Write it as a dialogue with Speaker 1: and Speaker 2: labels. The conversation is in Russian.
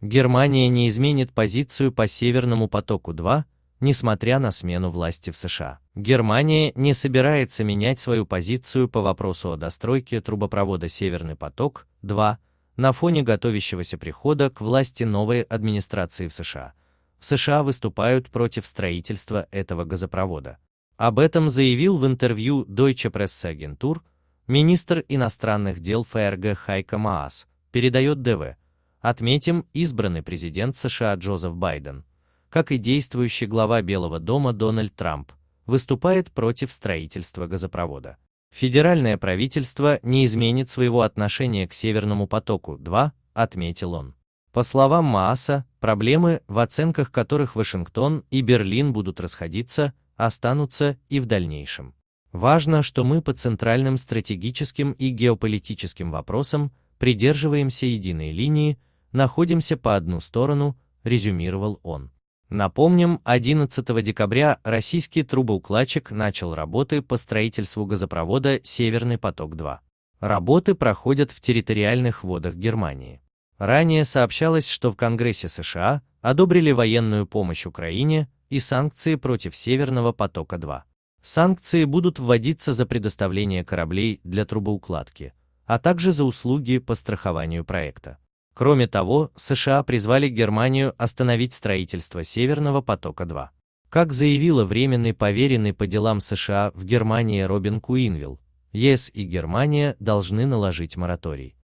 Speaker 1: Германия не изменит позицию по Северному потоку-2, несмотря на смену власти в США. Германия не собирается менять свою позицию по вопросу о достройке трубопровода Северный поток-2 на фоне готовящегося прихода к власти новой администрации в США. В США выступают против строительства этого газопровода. Об этом заявил в интервью Deutsche Presse Agentur министр иностранных дел ФРГ Хайка Маас, передает ДВ. Отметим, избранный президент США Джозеф Байден, как и действующий глава Белого дома Дональд Трамп, выступает против строительства газопровода. Федеральное правительство не изменит своего отношения к Северному потоку-2, отметил он. По словам Мааса, проблемы, в оценках которых Вашингтон и Берлин будут расходиться, останутся и в дальнейшем. Важно, что мы по центральным стратегическим и геополитическим вопросам придерживаемся единой линии, находимся по одну сторону, резюмировал он. Напомним, 11 декабря российский трубоукладчик начал работы по строительству газопровода «Северный поток-2». Работы проходят в территориальных водах Германии. Ранее сообщалось, что в Конгрессе США одобрили военную помощь Украине и санкции против «Северного потока-2». Санкции будут вводиться за предоставление кораблей для трубоукладки, а также за услуги по страхованию проекта. Кроме того, США призвали Германию остановить строительство Северного потока-2. Как заявила временный поверенный по делам США в Германии Робин Куинвилл, ЕС и Германия должны наложить мораторий.